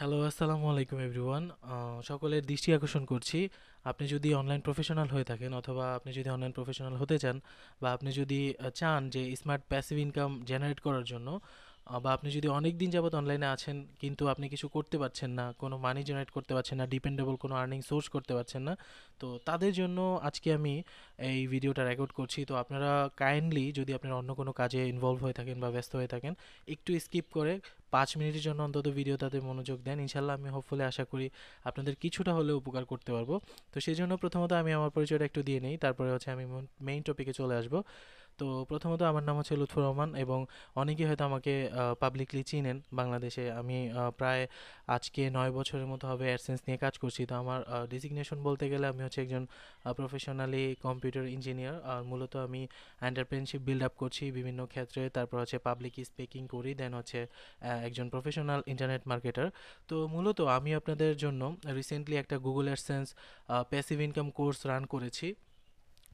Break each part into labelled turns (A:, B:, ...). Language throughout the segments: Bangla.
A: হ্যালো আসসালামু আলাইকুম এভরিওয়ান সকলের দৃষ্টি আকর্ষণ করছি আপনি যদি অনলাইন প্রফেশনাল হয়ে থাকেন অথবা আপনি যদি অনলাইন প্রফেশনাল হতে চান বা আপনি যদি চান যে স্মার্ট প্যাসিভ ইনকাম জেনারেট করার জন্য বা আপনি যদি অনেক দিন যাবত অনলাইনে আছেন কিন্তু আপনি কিছু করতে পারছেন না কোনো মানি জেনারেট করতে পারছেন না ডিপেন্ডেবল কোনো আর্নিং সোর্স করতে পারছেন না তো তাদের জন্য আজকে আমি এই ভিডিওটা রেকর্ড করছি তো আপনারা কাইন্ডলি যদি আপনারা অন্য কোনো কাজে ইনভলভ হয়ে থাকেন বা ব্যস্ত হয়ে থাকেন একটু স্কিপ করে পাঁচ মিনিটের জন্য অন্তত ভিডিও তাদের মনোযোগ দেন ইনশাল্লাহ আমি হোপফুলি আশা করি আপনাদের কিছুটা হলেও উপকার করতে পারবো তো সেই জন্য প্রথমত আমি আমার পরিচয়টা একটু দিয়ে নিই তারপরে হচ্ছে আমি মেইন টপিকে চলে আসবো তো প্রথমত আমার নাম হচ্ছে লুৎফুর রহমান এবং অনেকে হয়তো আমাকে পাবলিকলি চিনেন বাংলাদেশে আমি প্রায় আজকে নয় বছরের মতো হবে অ্যাডসেন্স নিয়ে কাজ করছি তো আমার ডিজিগনেশন বলতে গেলে আমি হচ্ছে একজন প্রফেশনালি কম্পিউটার ইঞ্জিনিয়ার আর মূলত আমি এন্টারপ্রেনশিপ বিল্ড আপ করছি বিভিন্ন ক্ষেত্রে তারপর হচ্ছে পাবলিক স্পিকিং করি দেন হচ্ছে একজন প্রফেশনাল ইন্টারনেট মার্কেটার তো মূলত আমি আপনাদের জন্য রিসেন্টলি একটা Google AdSense passive income course run করেছি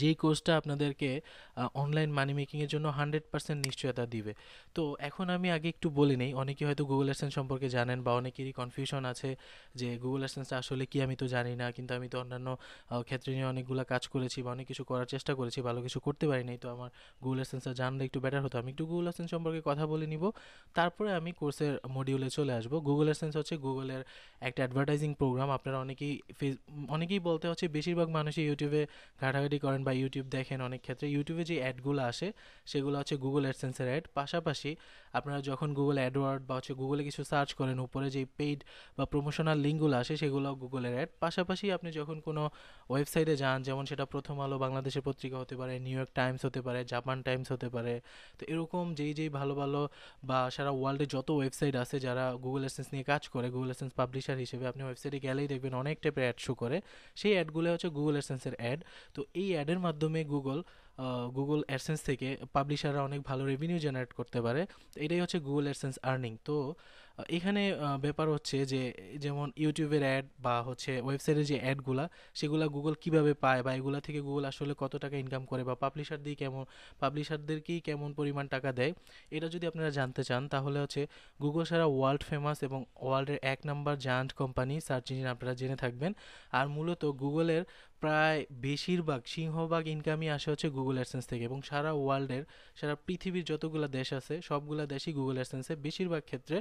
A: যেই কোর্সটা আপনাদেরকে অনলাইন মানি মেকিংয়ের জন্য হান্ড্রেড পার্সেন্ট নিশ্চয়তা দিবে তো এখন আমি আগে একটু বলে নেই অনেকে হয়তো গুগল অ্যাসেন্স সম্পর্কে জানেন বা অনেকেরই কনফিউশন আছে যে গুগল অ্যাসেন্সটা আসলে কি আমি তো জানি না কিন্তু আমি তো অন্যান্য ক্ষেত্রে নিয়ে অনেকগুলো কাজ করেছি বা অনেক কিছু করার চেষ্টা করেছি ভালো কিছু করতে পারি নাই তো আমার গুগল অ্যাসেন্সটা জানলে একটু বেটার হতো আমি একটু গুগল অ্যাসেন্স সম্পর্কে কথা বলে নিব তারপরে আমি কোর্সের মডিউলে চলে আসবো গুগল অ্যাসেন্স হচ্ছে গুগলের একটা অ্যাডভার্টাইজিং প্রোগ্রাম আপনারা অনেকেই অনেকেই বলতে হচ্ছে বেশিরভাগ মানুষই ইউটিউবে ঘাটাঘাটি করে করেন বা ইউটিউব দেখেন অনেক ক্ষেত্রে ইউটিউবে যে অ্যাডগুলো আসে সেগুলো হচ্ছে গুগল অ্যাডসেন্সের অ্যাড পাশাপাশি আপনারা যখন গুগল অ্যাডওয়ার্ড বা হচ্ছে গুগলে কিছু সার্চ করেন উপরে যে পেইড বা প্রমোশনাল লিঙ্কগুলো আসে সেগুলো গুগলের অ্যাড পাশাপাশি আপনি যখন কোনো ওয়েবসাইটে যান যেমন সেটা প্রথম আলো বাংলাদেশের পত্রিকা হতে পারে নিউ ইয়র্ক টাইমস হতে পারে জাপান টাইমস হতে পারে তো এরকম যেই যেই ভালো ভালো বা সারা ওয়ার্ল্ডে যত ওয়েবসাইট আছে যারা গুগল অ্যাডসেন্স নিয়ে কাজ করে গুগল অ্যাডসেন্স পাবলিশার হিসেবে আপনি ওয়েবসাইটে গেলেই দেখবেন অনেক টাইপের অ্যাড শো করে সেই অ্যাডগুলো হচ্ছে গুগল অ্যাডসেন্সের অ্যাড তো এই অ্যাড অ্যাডের মাধ্যমে গুগল গুগল অ্যাডসেন্স থেকে পাবলিশাররা অনেক ভালো রেভিনিউ জেনারেট করতে পারে এটাই হচ্ছে গুগল অ্যাডসেন্স আর্নিং তো এখানে ব্যাপার হচ্ছে যে যেমন ইউটিউবের অ্যাড বা হচ্ছে ওয়েবসাইটের যে অ্যাডগুলা সেগুলা গুগল কিভাবে পায় বা এগুলা থেকে গুগল আসলে কত টাকা ইনকাম করে বা পাবলিশার দিয়ে কেমন পাবলিশারদেরকেই কেমন পরিমাণ টাকা দেয় এটা যদি আপনারা জানতে চান তাহলে হচ্ছে গুগল সারা ওয়ার্ল্ড ফেমাস এবং ওয়ার্ল্ডের এক number giant company search engine আপনারা জেনে থাকবেন আর মূলত গুগলের প্রায় বেশিরভাগ সিংহভাগ ইনকামই আসে হচ্ছে গুগল অ্যাডসেন্স থেকে এবং সারা ওয়ার্ল্ডের সারা পৃথিবীর যতগুলো দেশ আছে সবগুলো দেশই গুগল অ্যাডসেন্সে বেশিরভাগ ক্ষেত্রে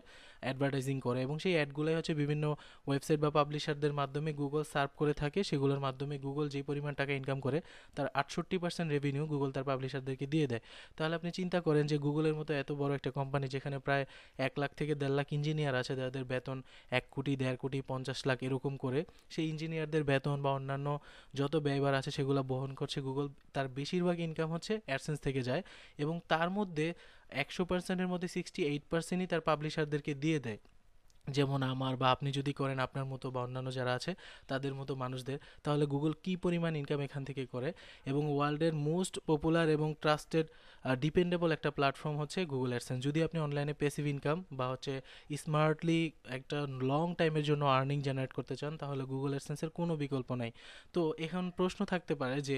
A: অ্যাডভার্টাইজিং করে এবং সেই অ্যাডগুলোই হচ্ছে বিভিন্ন ওয়েবসাইট বা পাবলিশারদের মাধ্যমে গুগল সার্ভ করে থাকে সেগুলোর মাধ্যমে গুগল যে পরিমাণ টাকা ইনকাম করে তার আটষট্টি পার্সেন্ট রেভিনিউ গুগল তার পাবলিশারদেরকে দিয়ে দেয় তাহলে আপনি চিন্তা করেন যে গুগলের মতো এত বড় একটা কোম্পানি যেখানে প্রায় এক লাখ থেকে দেড় লাখ ইঞ্জিনিয়ার আছে যাদের বেতন এক কোটি দেড় কোটি পঞ্চাশ লাখ এরকম করে সেই ইঞ্জিনিয়ারদের বেতন বা অন্যান্য যত ব্যয়ভার আছে সেগুলো বহন করছে গুগল তার বেশিরভাগ ইনকাম হচ্ছে অ্যাডসেন্স থেকে যায় এবং তার মধ্যে একশো পার্সেন্টের মধ্যে সিক্সটি এইট পার্সেন্টই তার পাবলিশারদেরকে দিয়ে দেয় যেমন আমার বা আপনি যদি করেন আপনার মতো বা অন্যান্য যারা আছে তাদের মতো মানুষদের তাহলে গুগল কি পরিমাণ ইনকাম এখান থেকে করে এবং ওয়ার্ল্ডের মোস্ট পপুলার এবং ট্রাস্টেড ডিপেন্ডেবল একটা প্ল্যাটফর্ম হচ্ছে গুগল অ্যাডসেন্স যদি আপনি অনলাইনে পেসিভ ইনকাম বা হচ্ছে স্মার্টলি একটা লং টাইমের জন্য আর্নিং জেনারেট করতে চান তাহলে গুগল অ্যাডসেন্সের কোনো বিকল্প নাই তো এখন প্রশ্ন থাকতে পারে যে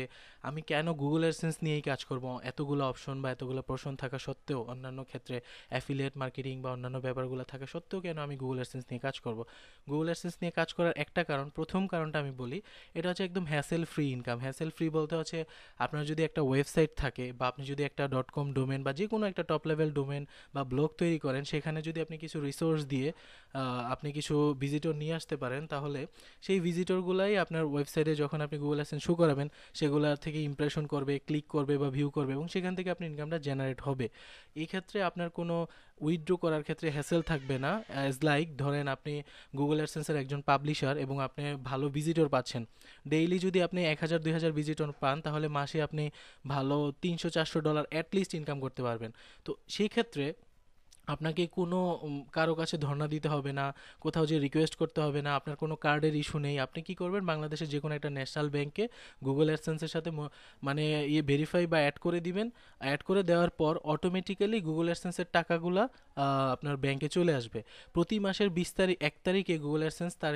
A: আমি কেন গুগল অ্যাডসেন্স নিয়েই কাজ করব এতগুলো অপশন বা এতগুলো প্রশ্ন থাকা সত্ত্বেও অন্যান্য ক্ষেত্রে অ্যাফিলিয়েট মার্কেটিং বা অন্যান্য ব্যাপারগুলো থাকা সত্ত্বেও কেন আমি গুগল গুগল অ্যাডসেন্স নিয়ে কাজ করব গুগল অ্যাডসেন্স নিয়ে কাজ করার একটা কারণ প্রথম কারণটা আমি বলি এটা হচ্ছে একদম hassle free income hassle free বলতে হচ্ছে আপনার যদি একটা ওয়েবসাইট থাকে বা আপনি যদি একটা ডট কম ডোমেন বা যে কোনো একটা টপ লেভেল ডোমেন বা ব্লগ তৈরি করেন সেখানে যদি আপনি কিছু রিসোর্স দিয়ে আপনি কিছু ভিজিটর নিয়ে আসতে পারেন তাহলে সেই ভিজিটরগুলাই আপনার ওয়েবসাইটে যখন আপনি গুগল অ্যাডসেন্স শো করাবেন সেগুলো থেকে ইমপ্রেশন করবে ক্লিক করবে বা ভিউ করবে এবং সেখান থেকে আপনি ইনকামটা জেনারেট হবে এই ক্ষেত্রে আপনার কোনো উইথড্র করার ক্ষেত্রে হ্যাসেল থাকবে না অ্যাজ লাইক লাইক ধরেন আপনি গুগল অ্যাডসেন্সের একজন পাবলিশার এবং আপনি ভালো ভিজিটর পাচ্ছেন ডেইলি যদি আপনি এক হাজার দুই হাজার ভিজিটর পান তাহলে মাসে আপনি ভালো তিনশো চারশো ডলার অ্যাটলিস্ট ইনকাম করতে পারবেন তো সেই ক্ষেত্রে আপনাকে কোনো কারো কাছে ধর্ণা দিতে হবে না কোথাও যে রিকোয়েস্ট করতে হবে না আপনার কোনো কার্ডের ইস্যু নেই আপনি কি করবেন বাংলাদেশের যে কোনো একটা ন্যাশনাল ব্যাংকে গুগল অ্যাডসেন্সের সাথে মানে ইয়ে ভেরিফাই বা অ্যাড করে দিবেন অ্যাড করে দেওয়ার পর অটোমেটিক্যালি গুগল অ্যাডসেন্সের টাকাগুলা আপনার ব্যাংকে চলে আসবে প্রতি মাসের বিশ তারিখ এক তারিখে গুগল অ্যাডসেন্স তার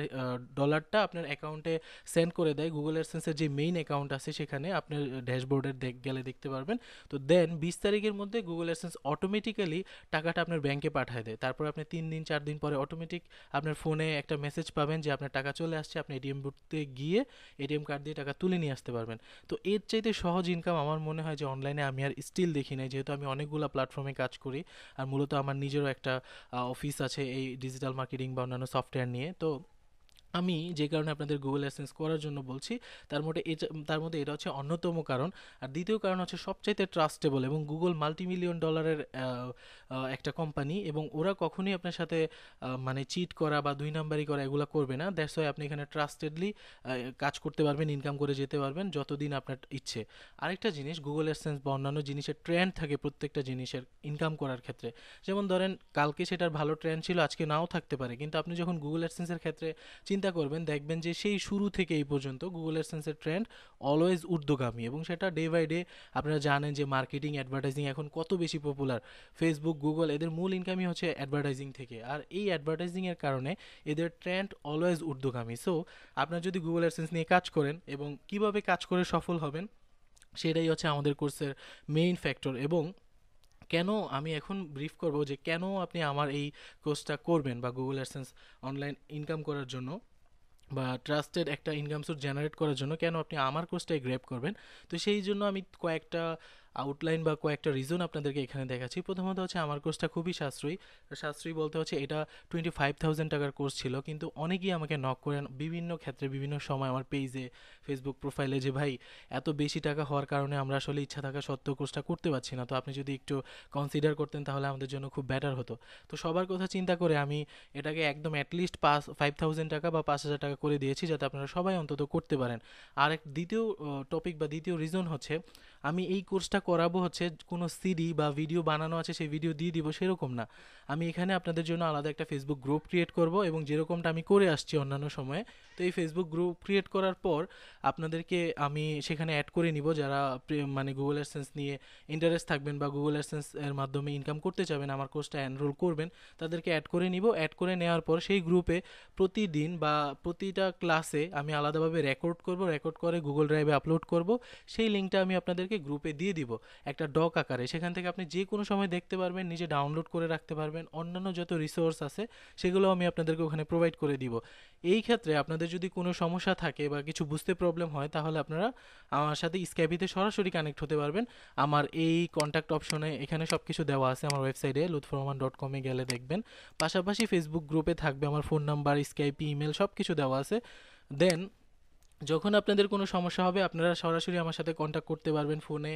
A: ডলারটা আপনার অ্যাকাউন্টে সেন্ড করে দেয় গুগল অ্যাডসেন্সের যে মেইন অ্যাকাউন্ট আছে সেখানে আপনার ড্যাশবোর্ডের গেলে দেখতে পারবেন তো দেন বিশ তারিখের মধ্যে গুগল অ্যাডসেন্স অটোমেটিক্যালি টাকাটা আপনার আপনার ব্যাংকে পাঠায় দেয় তারপর আপনি তিন দিন চার দিন পরে অটোমেটিক আপনার ফোনে একটা মেসেজ পাবেন যে আপনার টাকা চলে আসছে আপনি এটিএম বুথতে গিয়ে এটিএম কার্ড দিয়ে টাকা তুলে নিয়ে আসতে পারবেন তো এর চাইতে সহজ ইনকাম আমার মনে হয় যে অনলাইনে আমি আর স্টিল দেখি নাই যেহেতু আমি অনেকগুলো প্ল্যাটফর্মে কাজ করি আর মূলত আমার নিজেরও একটা অফিস আছে এই ডিজিটাল মার্কেটিং বা অন্যান্য সফটওয়্যার নিয়ে তো আমি যে কারণে আপনাদের গুগল অ্যাসেন্স করার জন্য বলছি তার মধ্যে তার মধ্যে এটা হচ্ছে অন্যতম কারণ আর দ্বিতীয় কারণ হচ্ছে সবচাইতে ট্রাস্টেবল এবং গুগল মাল্টিমিলিয়ন ডলারের একটা কোম্পানি এবং ওরা কখনোই আপনার সাথে মানে চিট করা বা দুই নাম্বারি করা এগুলো করবে না দ্যাটস ওয়াই আপনি এখানে ট্রাস্টেডলি কাজ করতে পারবেন ইনকাম করে যেতে পারবেন যতদিন আপনার ইচ্ছে আরেকটা জিনিস গুগল অ্যাসেন্স বা অন্যান্য জিনিসের ট্রেন্ড থাকে প্রত্যেকটা জিনিসের ইনকাম করার ক্ষেত্রে যেমন ধরেন কালকে সেটার ভালো ট্রেন্ড ছিল আজকে নাও থাকতে পারে কিন্তু আপনি যখন গুগল অ্যাসেন্সের ক্ষেত্রে চিন্তা করবেন দেখবেন যে সেই শুরু থেকে এই পর্যন্ত গুগল অ্যাডসেন্সের ট্রেন্ড অলওয়েজ ঊর্ধ্বগামী এবং সেটা ডে বাই ডে আপনারা জানেন যে মার্কেটিং অ্যাডভার্টাইজিং এখন কত বেশি পপুলার ফেসবুক গুগল এদের মূল ইনকামই হচ্ছে অ্যাডভার্টাইজিং থেকে আর এই অ্যাডভার্টাইজিংয়ের কারণে এদের ট্রেন্ড অলওয়েজ ঊর্ধ্বগামী সো আপনারা যদি গুগল অ্যাডসেন্স নিয়ে কাজ করেন এবং কিভাবে কাজ করে সফল হবেন সেটাই হচ্ছে আমাদের কোর্সের মেইন ফ্যাক্টর এবং কেন আমি এখন ব্রিফ করব যে কেন আপনি আমার এই কোর্সটা করবেন বা গুগল অ্যাডসেন্স অনলাইন ইনকাম করার জন্য বা ট্রাস্টেড একটা ইনকাম সোর্স জেনারেট করার জন্য কেন আপনি আমার কোর্সটাই গ্র্যাব করবেন তো সেই জন্য আমি কয়েকটা আউটলাইন বা কয়েকটা রিজন আপনাদেরকে এখানে দেখাচ্ছি প্রথমত হচ্ছে আমার কোর্সটা খুবই সাশ্রয়ী সাশ্রয়ী বলতে হচ্ছে এটা টোয়েন্টি ফাইভ থাউজেন্ড টাকার কোর্স ছিল কিন্তু অনেকেই আমাকে নক করেন বিভিন্ন ক্ষেত্রে বিভিন্ন সময় আমার পেজে ফেসবুক প্রোফাইলে যে ভাই এত বেশি টাকা হওয়ার কারণে আমরা আসলে ইচ্ছা থাকা সত্ত্বেও কোর্সটা করতে পারছি না তো আপনি যদি একটু কনসিডার করতেন তাহলে আমাদের জন্য খুব বেটার হতো তো সবার কথা চিন্তা করে আমি এটাকে একদম অ্যাটলিস্ট পাঁচ ফাইভ থাউজেন্ড টাকা বা পাঁচ হাজার টাকা করে দিয়েছি যাতে আপনারা সবাই অন্তত করতে পারেন আর এক দ্বিতীয় টপিক বা দ্বিতীয় রিজন হচ্ছে আমি এই কোর্সটা করাবো হচ্ছে কোনো সিডি বা ভিডিও বানানো আছে সেই ভিডিও দিয়ে দিব সেরকম না আমি এখানে আপনাদের জন্য আলাদা একটা ফেসবুক গ্রুপ ক্রিয়েট করব এবং যেরকমটা আমি করে আসছি অন্যান্য সময়ে তো এই ফেসবুক গ্রুপ ক্রিয়েট করার পর আপনাদেরকে আমি সেখানে অ্যাড করে নিব যারা মানে গুগল অ্যাডসেন্স নিয়ে ইন্টারেস্ট থাকবেন বা গুগল অ্যাডসেন্স এর মাধ্যমে ইনকাম করতে চাবেন আমার কোর্সটা এনরোল করবেন তাদেরকে অ্যাড করে নিব অ্যাড করে নেওয়ার পর সেই গ্রুপে প্রতিদিন বা প্রতিটা ক্লাসে আমি আলাদাভাবে রেকর্ড করব রেকর্ড করে গুগল ড্রাইভে আপলোড করব সেই লিঙ্কটা আমি আপনাদেরকে গ্রুপে দিয়ে দিব দিব একটা ডক আকারে সেখান থেকে আপনি যে কোনো সময় দেখতে পারবেন নিজে ডাউনলোড করে রাখতে পারবেন অন্যান্য যত রিসোর্স আছে সেগুলো আমি আপনাদেরকে ওখানে প্রোভাইড করে দিব এই ক্ষেত্রে আপনাদের যদি কোনো সমস্যা থাকে বা কিছু বুঝতে প্রবলেম হয় তাহলে আপনারা আমার সাথে স্ক্যাপিতে সরাসরি কানেক্ট হতে পারবেন আমার এই কন্ট্যাক্ট অপশনে এখানে সব কিছু দেওয়া আছে আমার ওয়েবসাইটে লুৎফর রহমান ডট কমে গেলে দেখবেন পাশাপাশি ফেসবুক গ্রুপে থাকবে আমার ফোন নাম্বার স্ক্যাপি ইমেল সব কিছু দেওয়া আছে দেন যখন আপনাদের কোনো সমস্যা হবে আপনারা সরাসরি আমার সাথে কন্ট্যাক্ট করতে পারবেন ফোনে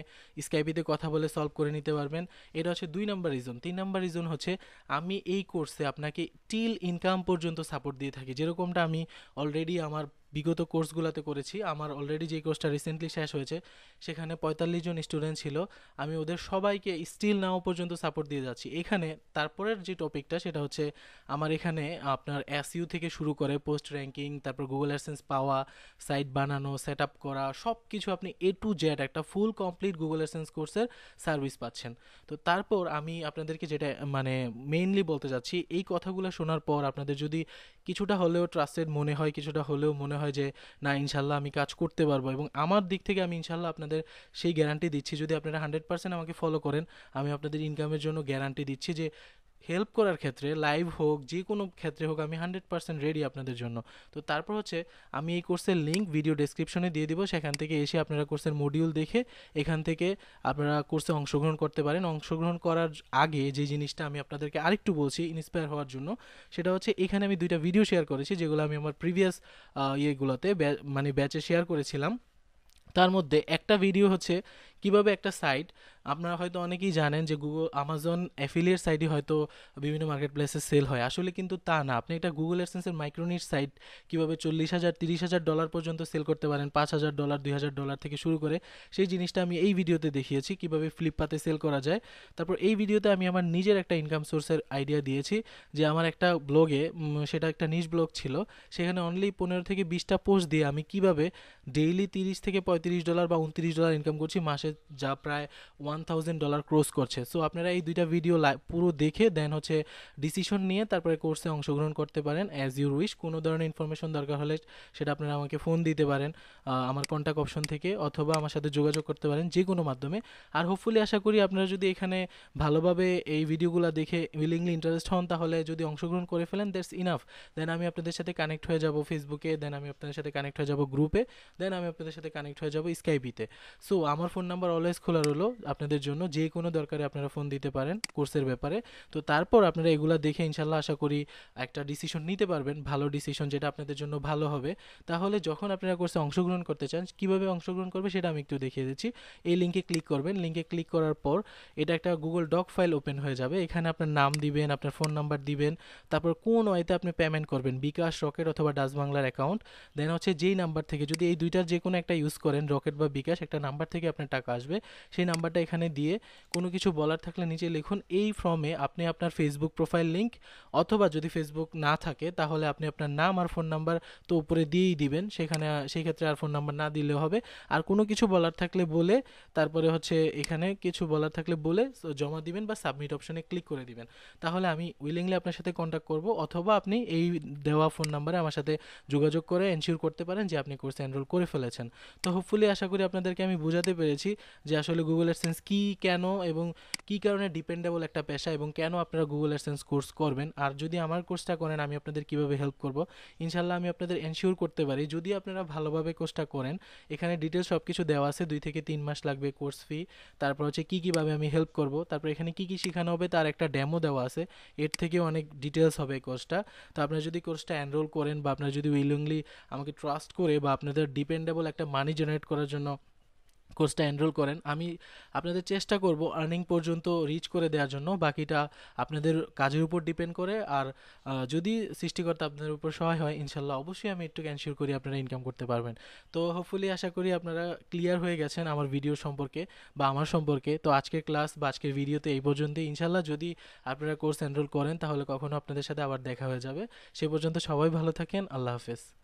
A: স্কাইপিতে কথা বলে সলভ করে নিতে পারবেন এটা হচ্ছে দুই নাম্বার রিজন তিন নাম্বার রিজন হচ্ছে আমি এই কোর্সে আপনাকে টিল ইনকাম পর্যন্ত সাপোর্ট দিয়ে থাকি যেরকমটা আমি অলরেডি আমার বিগত কোর্সগুলোতে করেছি আমার অলরেডি যে কোর্সটা রিসেন্টলি শেষ হয়েছে সেখানে পঁয়তাল্লিশ জন স্টুডেন্ট ছিল আমি ওদের সবাইকে স্টিল নাও পর্যন্ত সাপোর্ট দিয়ে যাচ্ছি এখানে তারপরের যে টপিকটা সেটা হচ্ছে আমার এখানে আপনার এসইউ থেকে শুরু করে পোস্ট র্যাঙ্কিং তারপর গুগল অ্যাডসেন্স পাওয়া সাইট বানানো সেট আপ করা সব কিছু আপনি এ টু জেড একটা ফুল কমপ্লিট গুগল অ্যাডসেন্স কোর্সের সার্ভিস পাচ্ছেন তো তারপর আমি আপনাদেরকে যেটা মানে মেইনলি বলতে চাচ্ছি এই কথাগুলো শোনার পর আপনাদের যদি কিছুটা হলেও ট্রাস্টেড মনে হয় কিছুটা হলেও মনে হয় হয় যে না ইনশাল্লাহ আমি কাজ করতে পারবো এবং আমার দিক থেকে আমি ইনশাল্লাহ আপনাদের সেই গ্যারান্টি দিচ্ছি যদি আপনারা হান্ড্রেড পার্সেন্ট আমাকে ফলো করেন আমি আপনাদের ইনকামের জন্য গ্যারান্টি দিচ্ছি যে হেল্প করার ক্ষেত্রে লাইভ হোক যে কোনো ক্ষেত্রে হোক আমি হান্ড্রেড পার্সেন্ট রেডি আপনাদের জন্য তো তারপর হচ্ছে আমি এই কোর্সের লিঙ্ক ভিডিও ডেসক্রিপশনে দিয়ে দিব সেখান থেকে এসে আপনারা কোর্সের মডিউল দেখে এখান থেকে আপনারা কোর্সে অংশগ্রহণ করতে পারেন অংশগ্রহণ করার আগে যে জিনিসটা আমি আপনাদেরকে আরেকটু বলছি ইন্সপায়ার হওয়ার জন্য সেটা হচ্ছে এখানে আমি দুইটা ভিডিও শেয়ার করেছি যেগুলো আমি আমার প্রিভিয়াস ইয়েগুলোতে মানে ব্যাচে শেয়ার করেছিলাম তার মধ্যে একটা ভিডিও হচ্ছে কিভাবে একটা সাইট আপনারা হয়তো অনেকেই জানেন যে গুগল আমাজন অ্যাফিলিয়েট সাইটই হয়তো বিভিন্ন মার্কেট প্লেসে সেল হয় আসলে কিন্তু তা না আপনি একটা গুগল অ্যাডসেন্সের মাইক্রোনিট সাইট কীভাবে চল্লিশ হাজার তিরিশ হাজার ডলার পর্যন্ত সেল করতে পারেন পাঁচ হাজার ডলার দুই হাজার ডলার থেকে শুরু করে সেই জিনিসটা আমি এই ভিডিওতে দেখিয়েছি কীভাবে ফ্লিপকার্টে সেল করা যায় তারপর এই ভিডিওতে আমি আমার নিজের একটা ইনকাম সোর্সের আইডিয়া দিয়েছি যে আমার একটা ব্লগে সেটা একটা নিজ ব্লগ ছিল সেখানে অনলি পনেরো থেকে বিশটা পোস্ট দিয়ে আমি কিভাবে ডেইলি তিরিশ থেকে পঁয়ত্রিশ ডলার বা উনত্রিশ ডলার ইনকাম করছি মাসে যা প্রায় ওয়ান থাউজেন্ড ডলার ক্রস করছে সো আপনারা এই দুইটা ভিডিও পুরো দেখে দেন হচ্ছে ডিসিশন নিয়ে তারপরে কোর্সে অংশগ্রহণ করতে পারেন অ্যাজ ইউর উইশ কোনো ধরনের ইনফরমেশন দরকার হলে সেটা আপনারা আমাকে ফোন দিতে পারেন আমার কন্ট্যাক্ট অপশন থেকে অথবা আমার সাথে যোগাযোগ করতে পারেন যে কোনো মাধ্যমে আর হোপফুলি আশা করি আপনারা যদি এখানে ভালোভাবে এই ভিডিওগুলো দেখে উইলিংলি ইন্টারেস্ট হন তাহলে যদি অংশগ্রহণ করে ফেলেন দ্যাটস ইনাফ দেন আমি আপনাদের সাথে কানেক্ট হয়ে যাব ফেসবুকে দেন আমি আপনাদের সাথে কানেক্ট হয়ে যাব গ্রুপে দেন আমি আপনাদের সাথে কানেক্ট হয়ে যাব স্কাইপিতে সো আমার ফোন নাম্বার অলওয়েজ খোলা রইলো আপনাদের জন্য যে কোনো দরকারে আপনারা ফোন দিতে পারেন কোর্সের ব্যাপারে তো তারপর আপনারা এগুলা দেখে ইনশাল্লাহ আশা করি একটা ডিসিশন নিতে পারবেন ভালো ডিসিশন যেটা আপনাদের জন্য ভালো হবে তাহলে যখন আপনারা কোর্সে অংশগ্রহণ করতে চান কীভাবে অংশগ্রহণ করবে সেটা আমি একটু দেখিয়ে দিচ্ছি এই লিঙ্কে ক্লিক করবেন লিঙ্কে ক্লিক করার পর এটা একটা গুগল ডক ফাইল ওপেন হয়ে যাবে এখানে আপনার নাম দিবেন আপনার ফোন নাম্বার দিবেন তারপর কোন ওয়েতে আপনি পেমেন্ট করবেন বিকাশ রকেট অথবা ডাসবাংলার বাংলার অ্যাকাউন্ট দেন হচ্ছে যেই নাম্বার থেকে যদি এই দুইটার যে কোনো একটা ইউজ করেন রকেট বা বিকাশ একটা নাম্বার থেকে আপনার টাকা টাকা আসবে সেই নাম্বারটা এখানে দিয়ে কোনো কিছু বলার থাকলে নিচে লিখুন এই ফর্মে আপনি আপনার ফেসবুক প্রোফাইল লিঙ্ক অথবা যদি ফেসবুক না থাকে তাহলে আপনি আপনার নাম আর ফোন নাম্বার তো উপরে দিয়েই দিবেন সেখানে সেই ক্ষেত্রে আর ফোন নাম্বার না দিলে হবে আর কোনো কিছু বলার থাকলে বলে তারপরে হচ্ছে এখানে কিছু বলার থাকলে বলে জমা দিবেন বা সাবমিট অপশনে ক্লিক করে দিবেন তাহলে আমি উইলিংলি আপনার সাথে কন্ট্যাক্ট করব অথবা আপনি এই দেওয়া ফোন নাম্বারে আমার সাথে যোগাযোগ করে এনশিওর করতে পারেন যে আপনি কোর্স এনরোল করে ফেলেছেন তো হোপফুলি আশা করি আপনাদেরকে আমি বোঝাতে পেরেছি যে আসলে গুগল অ্যাডসেন্স কী কেন এবং কী কারণে ডিপেন্ডেবল একটা পেশা এবং কেন আপনারা গুগল অ্যাডসেন্স কোর্স করবেন আর যদি আমার কোর্সটা করেন আমি আপনাদের কীভাবে হেল্প করব ইনশাল্লাহ আমি আপনাদের এনশিওর করতে পারি যদি আপনারা ভালোভাবে কোর্সটা করেন এখানে ডিটেলস সব কিছু দেওয়া আছে দুই থেকে তিন মাস লাগবে কোর্স ফি তারপর হচ্ছে কী কীভাবে আমি হেল্প করব তারপর এখানে কী কী শেখানো হবে তার একটা ডেমো দেওয়া আছে এর থেকে অনেক ডিটেলস হবে কোর্সটা তো আপনারা যদি কোর্সটা এনরোল করেন বা আপনারা যদি উইলিংলি আমাকে ট্রাস্ট করে বা আপনাদের ডিপেন্ডেবল একটা মানি জেনারেট করার জন্য কোর্সটা এনরোল করেন আমি আপনাদের চেষ্টা করব আর্নিং পর্যন্ত রিচ করে দেওয়ার জন্য বাকিটা আপনাদের কাজের উপর ডিপেন্ড করে আর যদি সৃষ্টিকর্তা আপনাদের উপর সহায় হয় ইনশাল্লাহ অবশ্যই আমি একটু ক্যানসিওর করি আপনারা ইনকাম করতে পারবেন তো হোপফুলি আশা করি আপনারা ক্লিয়ার হয়ে গেছেন আমার ভিডিও সম্পর্কে বা আমার সম্পর্কে তো আজকের ক্লাস বা আজকের ভিডিওতে এই পর্যন্তই ইনশাল্লাহ যদি আপনারা কোর্স এনরোল করেন তাহলে কখনো আপনাদের সাথে আবার দেখা হয়ে যাবে সে পর্যন্ত সবাই ভালো থাকেন আল্লাহ হাফেজ